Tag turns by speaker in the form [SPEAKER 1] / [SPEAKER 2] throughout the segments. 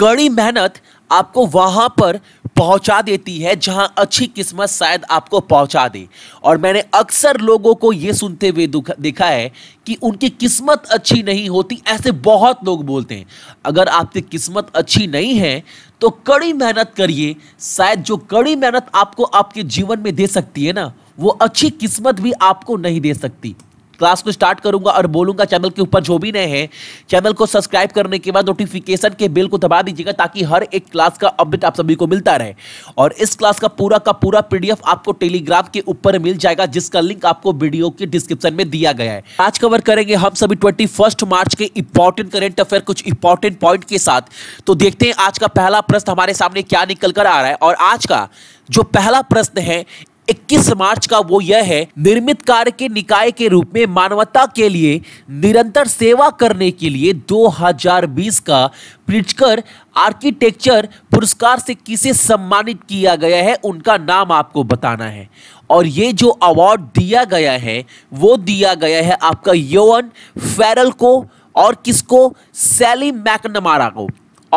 [SPEAKER 1] कड़ी मेहनत आपको वहाँ पर पहुँचा देती है जहाँ अच्छी किस्मत शायद आपको पहुँचा दे और मैंने अक्सर लोगों को ये सुनते हुए देखा है कि उनकी किस्मत अच्छी नहीं होती ऐसे बहुत लोग बोलते हैं अगर आपकी किस्मत अच्छी नहीं है तो कड़ी मेहनत करिए शायद जो कड़ी मेहनत आपको आपके जीवन में दे सकती है ना वो अच्छी किस्मत भी आपको नहीं दे सकती क्लास को स्टार्ट करूंगा और बोलूंगा चैनल के ऊपर जो भी नए हैं चैनल को सब्सक्राइब करने के बाद नोटिफिकेशन के बिल को दबा दीजिएगा ताकि हर एक क्लास का अपडेट आप सभी को मिलता रहे और इस क्लास का पूरा का पूरा पीडीएफ आपको टेलीग्राम के ऊपर मिल जाएगा जिसका लिंक आपको वीडियो के डिस्क्रिप्शन में दिया गया है आज कवर करेंगे हम सभी ट्वेंटी मार्च के इंपॉर्टेंट करेंट अफेयर कुछ इंपॉर्टेंट पॉइंट के साथ तो देखते हैं आज का पहला प्रश्न हमारे सामने क्या निकल कर आ रहा है और आज का जो पहला प्रश्न है 21 मार्च का वो यह है निर्मित कार्य के निकाय के रूप में मानवता के लिए निरंतर सेवा करने के लिए 2020 का प्रिचकर आर्किटेक्चर पुरस्कार से किसे सम्मानित किया गया है उनका नाम आपको बताना है और ये जो अवार्ड दिया गया है वो दिया गया है आपका यौवन फेरल को और किसको सैली मैकनमारा को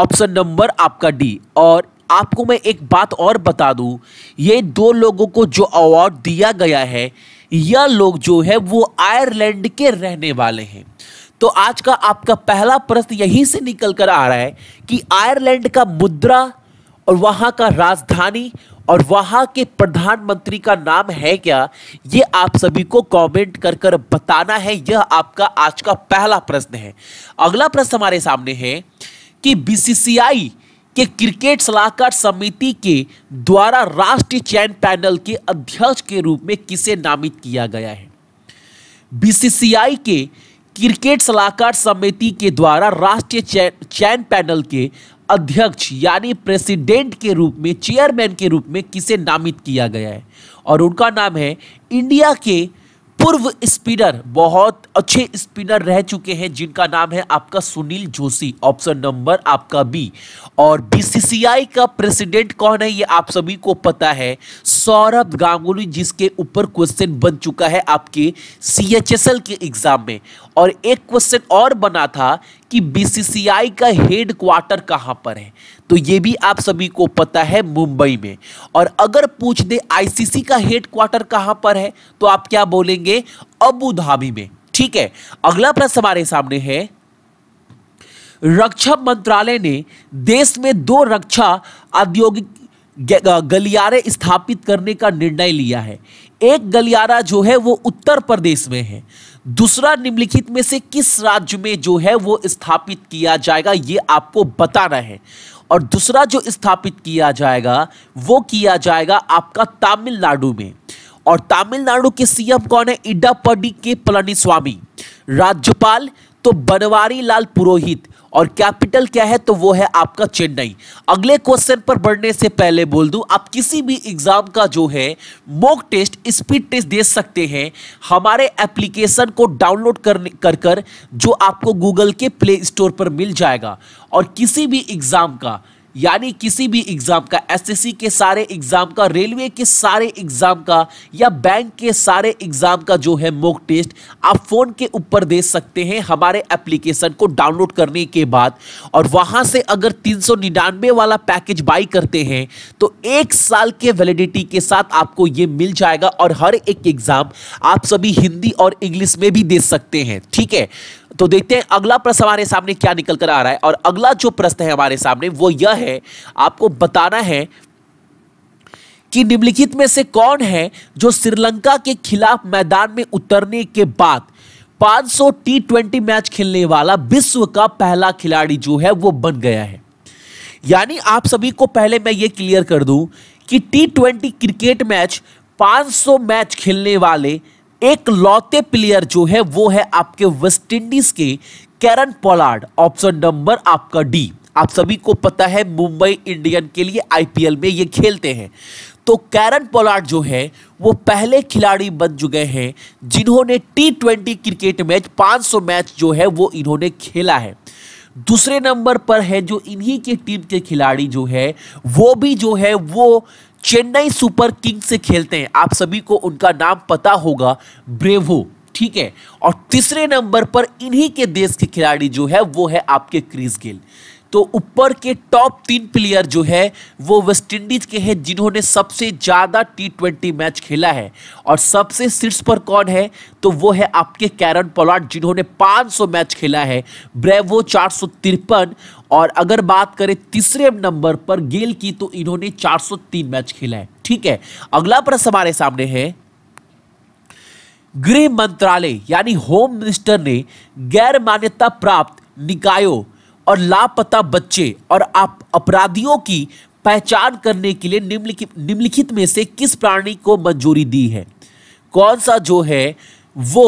[SPEAKER 1] ऑप्शन नंबर आपका डी और आपको मैं एक बात और बता दूं ये दो लोगों को जो अवार्ड दिया गया है यह लोग जो है वो आयरलैंड के रहने वाले हैं तो आज का आपका पहला प्रश्न यहीं से निकल कर आ रहा है कि आयरलैंड का मुद्रा और वहाँ का राजधानी और वहाँ के प्रधानमंत्री का नाम है क्या ये आप सभी को कमेंट कर कर बताना है यह आपका आज का पहला प्रश्न है अगला प्रश्न हमारे सामने है कि बीसीसीआई कि क्रिकेट सलाहकार समिति के द्वारा राष्ट्रीय चयन पैनल के अध्यक्ष के रूप में किसे नामित किया गया है बीसीसीआई के क्रिकेट सलाहकार समिति के द्वारा राष्ट्रीय चयन चयन पैनल के अध्यक्ष यानी प्रेसिडेंट के रूप में चेयरमैन के रूप में किसे नामित किया गया है और उनका नाम है इंडिया के पूर्व स्पिनर बहुत अच्छे स्पिनर रह चुके हैं जिनका नाम है आपका सुनील जोशी ऑप्शन नंबर आपका बी और बीसीसीआई का प्रेसिडेंट कौन है ये आप सभी को पता है सौरभ गांगुली जिसके ऊपर क्वेश्चन बन चुका है आपके सीएचएसएल के एग्जाम में और एक क्वेश्चन और बना था कि बीसीसीआई का हेड क्वार्टर कहाँ पर है तो ये भी आप सभी को पता है मुंबई में और अगर पूछ दे आईसीसी का हेड क्वार्टर कहाँ पर है तो आप क्या बोलेंगे अबू धाबी में ठीक है अगला प्रश्न हमारे सामने है रक्षा मंत्रालय ने देश में दो रक्षा औद्योगिक गलियारे स्थापित करने का निर्णय लिया है एक गलियारा जो है वो उत्तर प्रदेश में है दूसरा निम्नलिखित में से किस राज्य में जो है वो स्थापित किया जाएगा ये आपको बताना है और दूसरा जो स्थापित किया जाएगा वो किया जाएगा आपका तमिलनाडु में और तमिलनाडु के सीएम कौन है इडापडी के पलनीस्वामी राज्यपाल तो बनवारी लाल पुरोहित और कैपिटल क्या है तो वो है आपका चेन्नई अगले क्वेश्चन पर बढ़ने से पहले बोल दूं आप किसी भी एग्जाम का जो है मॉक टेस्ट स्पीड टेस्ट दे सकते हैं हमारे एप्लीकेशन को डाउनलोड कर कर कर जो आपको गूगल के प्ले स्टोर पर मिल जाएगा और किसी भी एग्जाम का यानी किसी भी एग्ज़ाम का एस के सारे एग्ज़ाम का रेलवे के सारे एग्ज़ाम का या बैंक के सारे एग्ज़ाम का जो है मॉक टेस्ट आप फ़ोन के ऊपर दे सकते हैं हमारे एप्लीकेशन को डाउनलोड करने के बाद और वहाँ से अगर तीन वाला पैकेज बाई करते हैं तो एक साल के वैलिडिटी के साथ आपको ये मिल जाएगा और हर एक एग्ज़ाम आप सभी हिंदी और इंग्लिश में भी दे सकते हैं ठीक है तो देखते हैं अगला प्रश्न हमारे सामने क्या निकल कर आ रहा है और अगला जो प्रश्न है हमारे सामने वो यह है आपको बताना है कि निम्नलिखित में से कौन है जो श्रीलंका के खिलाफ मैदान में उतरने के बाद 500 टी ट्वेंटी मैच खेलने वाला विश्व का पहला खिलाड़ी जो है वो बन गया है यानी आप सभी को पहले मैं ये क्लियर कर दूं कि T twenty cricket match 500 match खेलने वाले एक लौते प्लेयर जो है वो है आपके वेस्टइंडीज के कैरन पोलार्ड ऑप्शन नंबर आपका डी आप सभी को पता है मुंबई इंडियन के लिए आईपीएल में ये खेलते हैं तो कैरन पोलार्ड जो है वो पहले खिलाड़ी बन चुके हैं जिन्होंने T twenty cricket match 500 match जो है वो इन्होंने खेला है दूसरे नंबर पर है जो इन्हीं के टीम के खिलाड़ी जो है वो भी जो है वो चेन्नई सुपर किंग से खेलते हैं आप सभी को उनका नाम पता होगा ब्रेवो ठीक है और तीसरे नंबर पर इन्हीं के देश के खिलाड़ी जो है वो है आपके क्रिस गेल तो ऊपर के टॉप तीन प्लेयर जो है वो वेस्टइंडीज के हैं जिन्होंने सबसे ज़्यादा टी ट्वेंटी मैच खेला है और सबसे शीर्ष पर कौन है तो वो है आपके कैरन पोलाट जिन्होंने 500 मैच खेला है ब्रेवो चार और अगर बात करें तीसरे नंबर पर गेल की तो इन्होंने 403 मैच खेला है ठीक है अगला प्रश्न हमारे सामने है गृह मंत्रालय यानी होम मिनिस्टर ने गैर मान्यता प्राप्त निकायों और लापता बच्चे और आप अपराधियों की पहचान करने के लिए निम्नलिखित निम्नलिखित में से किस प्राणी को मंजूरी दी है कौन सा जो है वो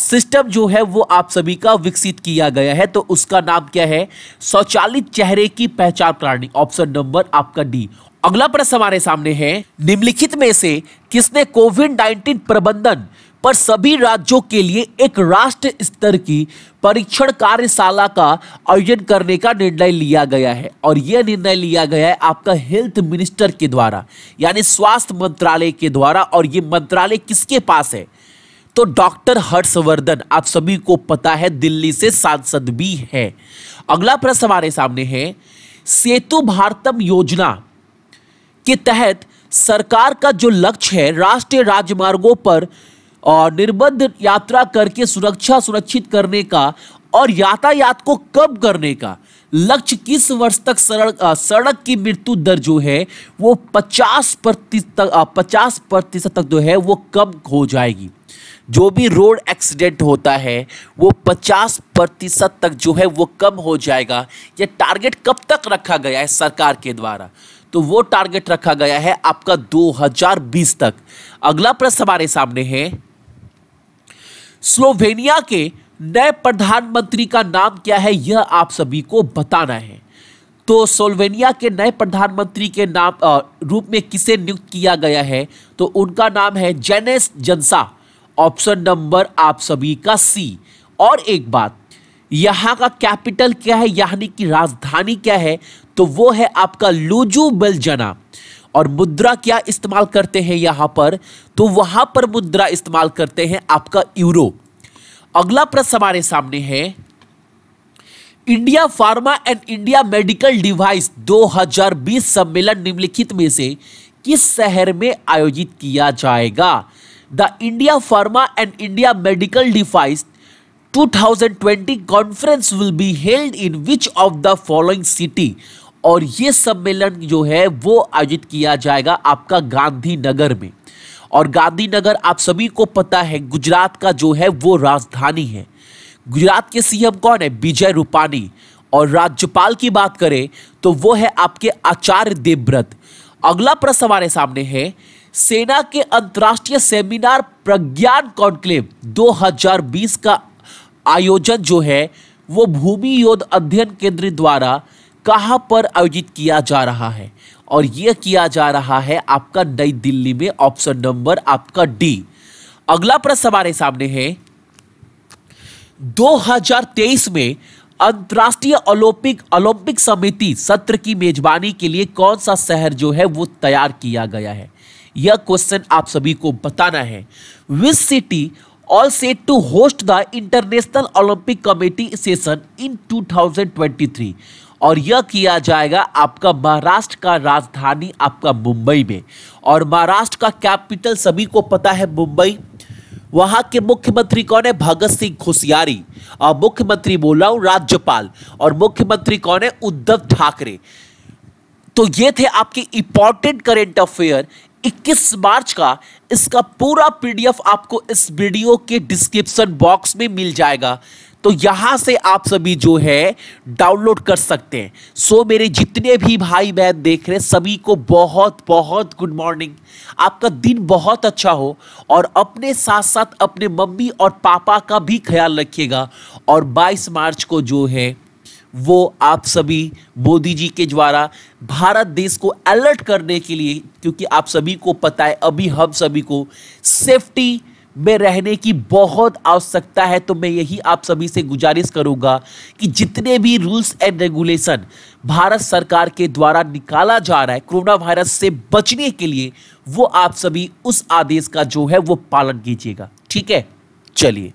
[SPEAKER 1] सिस्टम जो है वो आप सभी का विकसित किया गया है तो उसका नाम क्या है स्वचालित चेहरे की पहचान प्राणी ऑप्शन नंबर आपका डी अगला प्रश्न हमारे सामने है निम्नलिखित में से किसने कोविड नाइन्टीन प्रबंधन पर सभी राज्यों के लिए एक राष्ट्र स्तर की परीक्षण कार्यशाला का आयोजन करने का निर्णय लिया गया है और यह निर्णय लिया गया है आपका हेल्थ मिनिस्टर के द्वारा यानी स्वास्थ्य मंत्रालय के द्वारा और ये मंत्रालय किसके पास है तो डॉक्टर हर्षवर्धन आप सभी को पता है दिल्ली से सांसद भी है अगला प्रश्न हमारे सामने है सेतु भारतम योजना के तहत सरकार का जो लक्ष्य है राष्ट्रीय राजमार्गों पर और निर्बंध यात्रा करके सुरक्षा सुरक्षित करने का और यातायात को कम करने का लक्ष्य किस वर्ष तक सड़क सड़क की मृत्यु दर जो है वो 50 प्रतिशत तक पचास प्रतिशत तक जो है वो कम हो जाएगी जो भी रोड एक्सीडेंट होता है वो 50 प्रतिशत तक जो है वो कम हो जाएगा ये टारगेट कब तक रखा गया है सरकार के द्वारा तो वो टारगेट रखा गया है आपका 2020 तक अगला प्रश्न हमारे सामने है स्लोवेनिया के नए प्रधानमंत्री का नाम क्या है यह आप सभी को बताना है तो स्लोवेनिया के नए प्रधानमंत्री के नाम आ, रूप में किसे नियुक्त किया गया है तो उनका नाम है जेनेस जनसा ऑप्शन नंबर आप सभी का सी और एक बात यहाँ का कैपिटल क्या है यानी कि राजधानी क्या है तो वो है आपका लुजू बेलजना और मुद्रा क्या इस्तेमाल करते हैं यहाँ पर तो वहाँ पर मुद्रा इस्तेमाल करते हैं आपका यूरो अगला प्रश्न हमारे सामने है India pharma and India medical device 2020 सम्मेलन निम्नलिखित में से किस शहर में आयोजित किया जाएगा the India pharma and India medical device 2020 conference will be held in which of the following city और ये सम्मेलन जो है वो आयोजित किया जाएगा आपका गांधीनगर में और गांधीनगर आप सभी को पता है गुजरात का जो है वो राजधानी है गुजरात के सीएम कौन है विजय रूपानी और राज्यपाल की बात करें तो वो है आपके आचार्य देवव्रत अगला प्रश्न हमारे सामने है सेना के अंतर्राष्ट्रीय सेमिनार प्रज्ञान कॉन्क्लेव 2020 का आयोजन जो है वो भूमि योद्ध अध्ययन केंद्र द्वारा कहाँ पर आयोजित किया जा रहा है और यह किया जा रहा है आपका नई दिल्ली में ऑप्शन नंबर आपका डी अगला प्रश्न हमारे सामने है 2023 में अंतर्राष्ट्रीय ओलंपिक ओलंपिक समिति सत्र की मेजबानी के लिए कौन सा शहर जो है वो तैयार किया गया है यह क्वेश्चन आप सभी को बताना है which city all set to host the international Olympic committee session in 2023. और यह किया जाएगा आपका महाराष्ट्र का राजधानी आपका मुंबई में और महाराष्ट्र का कैपिटल सभी को पता है मुंबई वहाँ के मुख्यमंत्री कौन है भगत सिंह खुशियारी और मुख्यमंत्री बोला हूँ राज्यपाल और मुख्यमंत्री कौन है उद्धव ठाकरे तो ये थे आपके इंपॉर्टेंट करेंट अफेयर 21 मार्च का इसका पूरा पीडीएफ आपको इस वीडियो के डिस्क्रिप्शन बॉक्स में मिल जाएगा तो यहाँ से आप सभी जो है डाउनलोड कर सकते हैं सो so, मेरे जितने भी भाई बहन देख रहे सभी को बहुत बहुत गुड मॉर्निंग आपका दिन बहुत अच्छा हो और अपने साथ साथ अपने मम्मी और पापा का भी ख्याल रखिएगा और 22 मार्च को जो है वो आप सभी मोदी जी के द्वारा भारत देश को अलर्ट करने के लिए क्योंकि आप सभी को पता है अभी हम सभी को सेफ्टी में रहने की बहुत आवश्यकता है तो मैं यही आप सभी से गुजारिश करूंगा कि जितने भी रूल्स एंड रेगुलेशन भारत सरकार के द्वारा निकाला जा रहा है कोरोना वायरस से बचने के लिए वो आप सभी उस आदेश का जो है वो पालन कीजिएगा ठीक है चलिए